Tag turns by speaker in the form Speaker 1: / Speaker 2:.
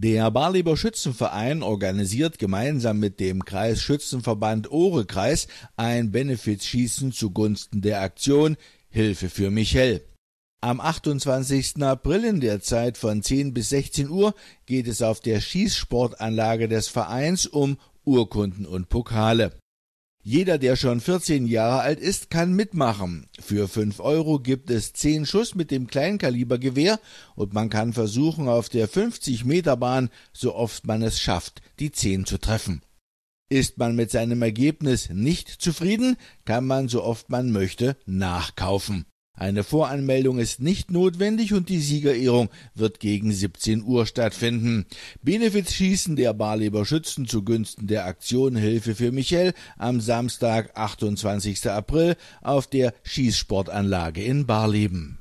Speaker 1: Der Barlieber Schützenverein organisiert gemeinsam mit dem Kreisschützenverband Ohrekreis ein Benefizschießen zugunsten der Aktion Hilfe für Michel. Am 28. April in der Zeit von 10 bis 16 Uhr geht es auf der Schießsportanlage des Vereins um Urkunden und Pokale jeder, der schon 14 Jahre alt ist, kann mitmachen. Für 5 Euro gibt es 10 Schuss mit dem Kleinkalibergewehr und man kann versuchen, auf der 50 Meter Bahn, so oft man es schafft, die 10 zu treffen. Ist man mit seinem Ergebnis nicht zufrieden, kann man so oft man möchte nachkaufen. Eine Voranmeldung ist nicht notwendig und die Siegerehrung wird gegen 17 Uhr stattfinden. Benefits schießen der Barleber Schützen zugunsten der Aktion Hilfe für Michel am Samstag, 28. April auf der Schießsportanlage in Barleben.